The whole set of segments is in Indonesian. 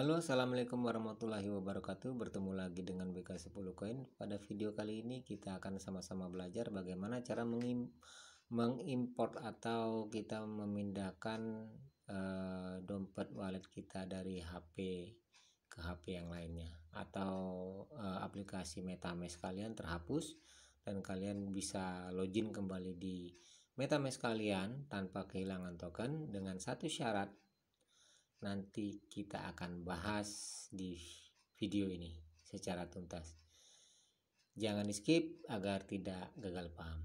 Halo, Assalamualaikum warahmatullahi wabarakatuh Bertemu lagi dengan BK10 Coin Pada video kali ini kita akan sama-sama belajar bagaimana cara mengim mengimport atau kita memindahkan uh, dompet wallet kita dari HP ke HP yang lainnya Atau uh, aplikasi Metamask kalian terhapus Dan kalian bisa login kembali di Metamask kalian tanpa kehilangan token dengan satu syarat nanti kita akan bahas di video ini secara tuntas. Jangan di skip agar tidak gagal paham.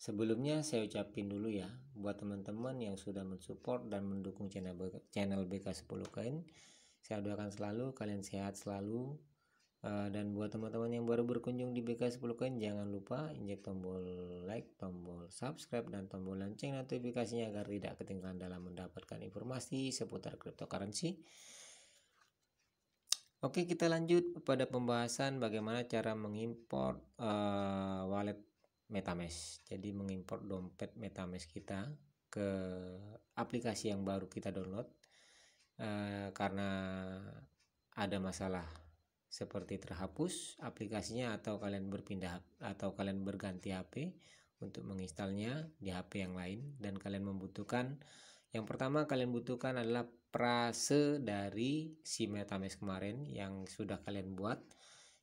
Sebelumnya saya ucapin dulu ya buat teman-teman yang sudah mensupport dan mendukung channel BK, channel BK 10 Koin. Saya doakan selalu kalian sehat selalu, Eh, dan buat teman-teman yang baru berkunjung di BK 10 kan, jangan lupa injek tombol like, tombol subscribe dan tombol lonceng notifikasinya agar tidak ketinggalan dalam mendapatkan informasi seputar cryptocurrency. Oke, kita lanjut pada pembahasan bagaimana cara mengimpor uh, eh, wallet MetaMask. Jadi mengimpor dompet MetaMask kita ke aplikasi yang baru kita download uh, karena ada masalah seperti terhapus aplikasinya atau kalian berpindah atau kalian berganti HP untuk menginstalnya di HP yang lain dan kalian membutuhkan yang pertama kalian butuhkan adalah prase dari si MetaMask kemarin yang sudah kalian buat.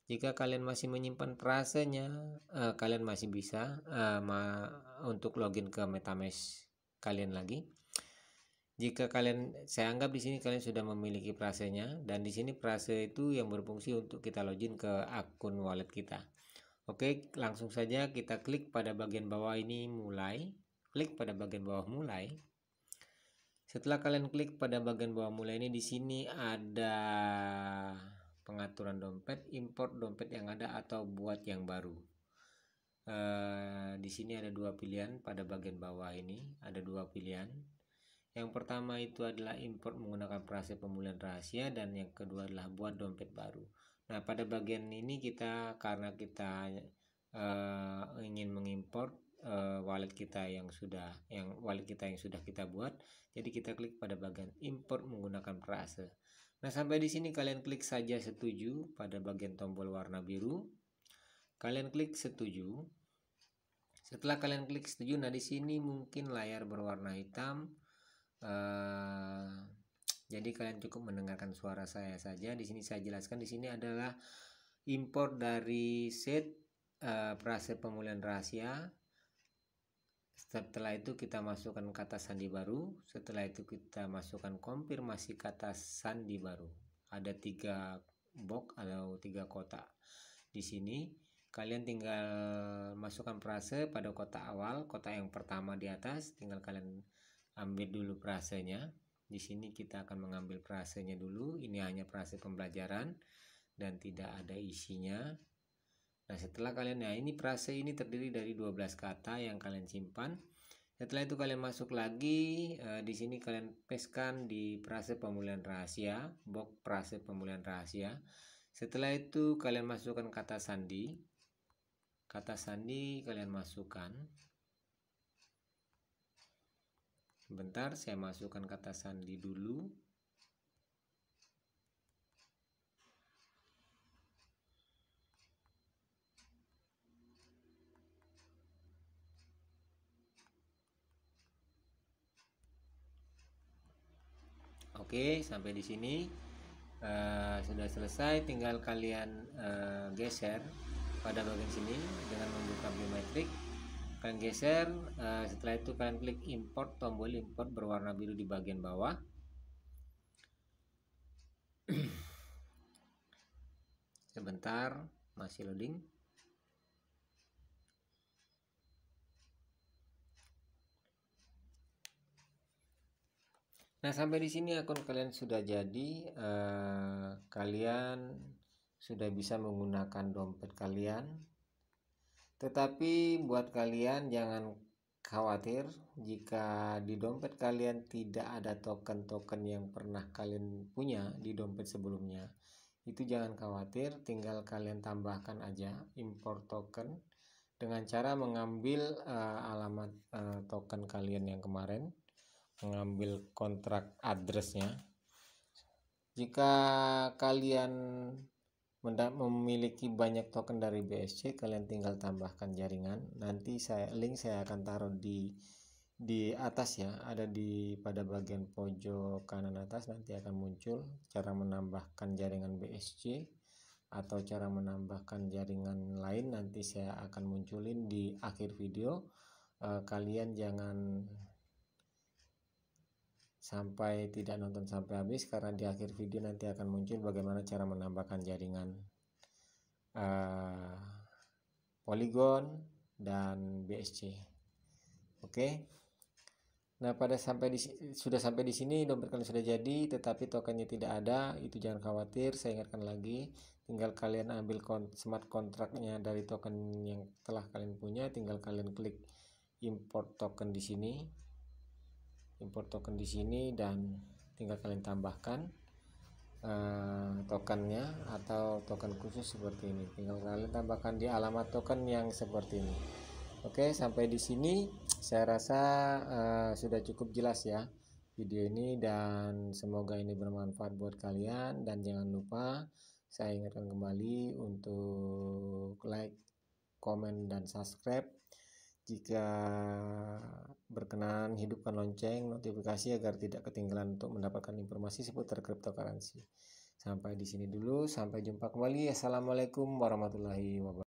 Jika kalian masih menyimpan prasenya, eh, kalian masih bisa eh, ma untuk login ke MetaMask kalian lagi. Jika kalian saya anggap di sini kalian sudah memiliki frasenya dan di sini frase itu yang berfungsi untuk kita login ke akun wallet kita. Oke, langsung saja kita klik pada bagian bawah ini mulai. Klik pada bagian bawah mulai. Setelah kalian klik pada bagian bawah mulai ini di sini ada pengaturan dompet, import dompet yang ada atau buat yang baru. Uh, di sini ada dua pilihan pada bagian bawah ini ada dua pilihan yang pertama itu adalah import menggunakan prase pemulihan rahasia dan yang kedua adalah buat dompet baru. Nah, pada bagian ini kita karena kita uh, ingin mengimpor uh, wallet kita yang sudah yang wallet kita yang sudah kita buat, jadi kita klik pada bagian import menggunakan prase. Nah, sampai di sini kalian klik saja setuju pada bagian tombol warna biru. Kalian klik setuju. Setelah kalian klik setuju, nah di sini mungkin layar berwarna hitam Eh, jadi kalian cukup mendengarkan suara saya saja. Di sini saya jelaskan di sini adalah impor dari set uh, eh, prase pemulihan rahasia. Setelah itu kita masukkan kata sandi baru. Setelah itu kita masukkan konfirmasi kata sandi baru. Ada tiga box atau tiga kotak di sini. Kalian tinggal masukkan prase pada kotak awal, kotak yang pertama di atas. Tinggal kalian ambil dulu frasenya. Di sini kita akan mengambil frasenya dulu. Ini hanya frase pembelajaran dan tidak ada isinya. Nah, setelah kalian nah ini frase ini terdiri dari 12 kata yang kalian simpan. Setelah itu kalian masuk lagi e, di sini kalian peskan di frase pemulihan rahasia, box frase pemulihan rahasia. Setelah itu kalian masukkan kata sandi. Kata sandi kalian masukkan. Sebentar, saya masukkan kata sandi dulu. Oke, sampai di sini uh, sudah selesai. Tinggal kalian uh, geser pada bagian sini dengan membuka biometrik kalian geser uh, setelah itu kalian klik import tombol import berwarna biru di bagian bawah sebentar masih loading Nah, sampai di sini akun kalian sudah jadi. uh, kalian sudah bisa menggunakan dompet kalian tetapi buat kalian jangan khawatir jika di dompet kalian tidak ada token-token yang pernah kalian punya di dompet sebelumnya. Itu jangan khawatir, tinggal kalian tambahkan aja import token dengan cara mengambil uh, alamat uh, token kalian yang kemarin, mengambil kontrak addressnya. Jika kalian memiliki banyak token dari BSC kalian tinggal tambahkan jaringan nanti saya link saya akan taruh di di atas ya ada di pada bagian pojok kanan atas nanti akan muncul cara menambahkan jaringan BSC atau cara menambahkan jaringan lain nanti saya akan munculin di akhir video eh, kalian jangan sampai tidak nonton sampai habis karena di akhir video nanti akan muncul bagaimana cara menambahkan jaringan uh, polygon dan BSC. Oke. Okay? Nah, pada sampai di sudah sampai di sini dompet kalian sudah jadi tetapi tokennya tidak ada, itu jangan khawatir, saya ingatkan lagi, tinggal kalian ambil kon smart kontraknya dari token yang telah kalian punya, tinggal kalian klik import token di sini import token di sini dan tinggal kalian tambahkan uh, tokennya atau token khusus seperti ini tinggal kalian tambahkan di alamat token yang seperti ini Oke sampai di sini saya rasa uh, sudah cukup jelas ya video ini dan semoga ini bermanfaat buat kalian dan jangan lupa saya ingatkan kembali untuk like, komen, dan subscribe jika berkenan, hidupkan lonceng notifikasi agar tidak ketinggalan untuk mendapatkan informasi seputar cryptocurrency. Sampai di sini dulu, sampai jumpa kembali. Assalamualaikum warahmatullahi wabarakatuh.